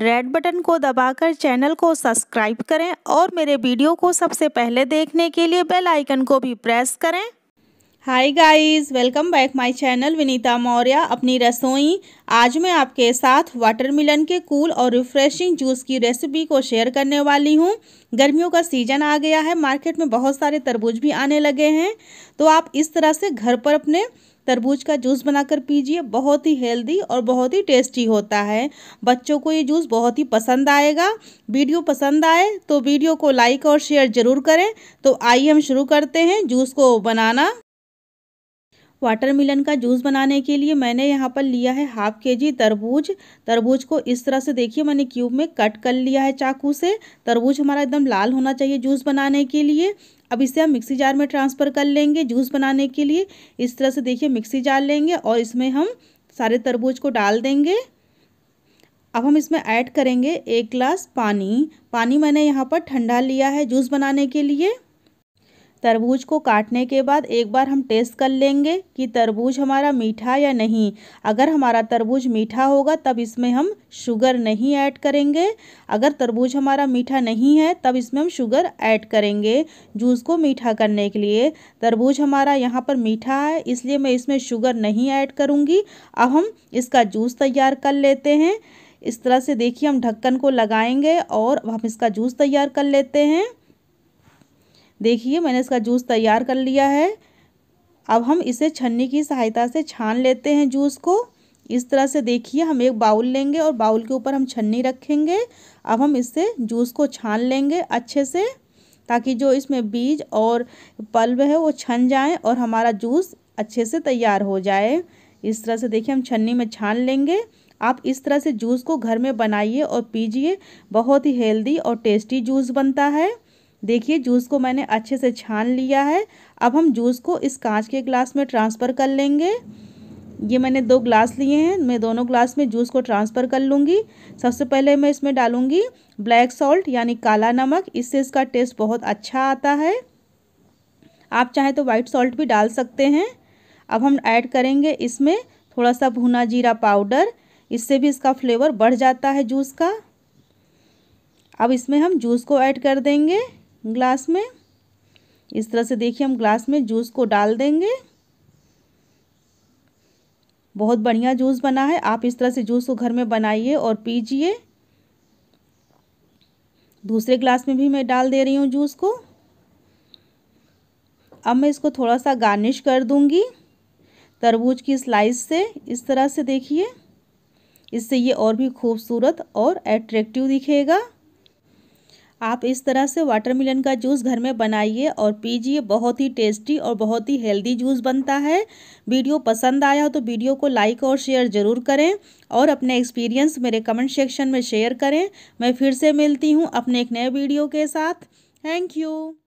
red button को दबाकर channel को सब्सक्राइब करें और मेरे वीडियो को सबसे पहले देखने के लिए बेल आइकन को भी प्रेस करें hi guys welcome back my channel Vinita Maurya अपनी रसोई आज मैं आपके साथ मिलन के कूल और रिफ्रेशिंग जूस की रेसिपी को शेयर करने वाली हूँ गर्मियों का सीजन आ गया है मार्केट में बहुत सारे तरबूज भी आने लगे हैं तो आप इस तरह से घर पर अपने तरबूज का जूस बनाकर पीजिए बहुत ही हेल्दी और बहुत ही टेस्टी होता है बच्चों को ये जूस बहुत ही पसंद आएगा वीडियो पसंद आए तो वीडियो को लाइक और शेयर ज़रूर करें तो आइए हम शुरू करते हैं जूस को बनाना मिलन का जूस बनाने के लिए मैंने यहाँ पर लिया है हाफ के जी तरबूज तरबूज को इस तरह से देखिए मैंने क्यूब में कट कर लिया है चाकू से तरबूज हमारा एकदम लाल होना चाहिए जूस बनाने के लिए अब इसे हम मिक्सी जार में ट्रांसफ़र कर लेंगे जूस बनाने के लिए इस तरह से देखिए मिक्सी जार लेंगे और इसमें हम सारे तरबूज को डाल देंगे अब हम इसमें ऐड करेंगे एक ग्लास पानी पानी मैंने यहाँ पर ठंडा लिया है जूस बनाने के लिए तरबूज को काटने के बाद एक बार हम टेस्ट कर लेंगे कि तरबूज हमारा मीठा या नहीं अगर हमारा तरबूज मीठा होगा तब इसमें हम शुगर नहीं ऐड करेंगे अगर तरबूज हमारा मीठा नहीं है तब इसमें हम शुगर ऐड करेंगे जूस को मीठा करने के लिए तरबूज हमारा यहाँ पर मीठा है इसलिए मैं इसमें शुगर नहीं ऐड करूँगी अब हम इसका जूस तैयार कर लेते हैं इस तरह से देखिए हम ढक्कन को लगाएंगे और हम इसका जूस तैयार कर लेते हैं देखिए मैंने इसका जूस तैयार कर लिया है अब हम इसे छन्नी की सहायता से छान लेते हैं जूस को इस तरह से देखिए हम एक बाउल लेंगे और बाउल के ऊपर हम छन्नी रखेंगे अब हम इससे जूस को छान लेंगे अच्छे से ताकि जो इसमें बीज और पल्ब है वो छन जाए और हमारा जूस अच्छे से तैयार हो जाए इस तरह से देखिए हम छन्नी में छान लेंगे आप इस तरह से जूस को घर में बनाइए और पीजिए बहुत ही हेल्दी और टेस्टी जूस बनता है देखिए जूस को मैंने अच्छे से छान लिया है अब हम जूस को इस कांच के ग्लास में ट्रांसफ़र कर लेंगे ये मैंने दो ग्लास लिए हैं मैं दोनों ग्लास में जूस को ट्रांसफ़र कर लूँगी सबसे पहले मैं इसमें डालूँगी ब्लैक सॉल्ट यानी काला नमक इससे इसका टेस्ट बहुत अच्छा आता है आप चाहें तो वाइट सॉल्ट भी डाल सकते हैं अब हम ऐड करेंगे इसमें थोड़ा सा भुना जीरा पाउडर इससे भी इसका फ्लेवर बढ़ जाता है जूस का अब इसमें हम जूस को ऐड कर देंगे ग्लास में इस तरह से देखिए हम ग्लास में जूस को डाल देंगे बहुत बढ़िया जूस बना है आप इस तरह से जूस को घर में बनाइए और पीजिए दूसरे ग्लास में भी मैं डाल दे रही हूँ जूस को अब मैं इसको थोड़ा सा गार्निश कर दूँगी तरबूज की स्लाइस से इस तरह से देखिए इससे ये और भी खूबसूरत और एट्रेक्टिव दिखेगा आप इस तरह से मिलन का जूस घर में बनाइए और पीजिए बहुत ही टेस्टी और बहुत ही हेल्दी जूस बनता है वीडियो पसंद आया हो तो वीडियो को लाइक और शेयर ज़रूर करें और अपने एक्सपीरियंस मेरे कमेंट सेक्शन में शेयर करें मैं फिर से मिलती हूँ अपने एक नए वीडियो के साथ थैंक यू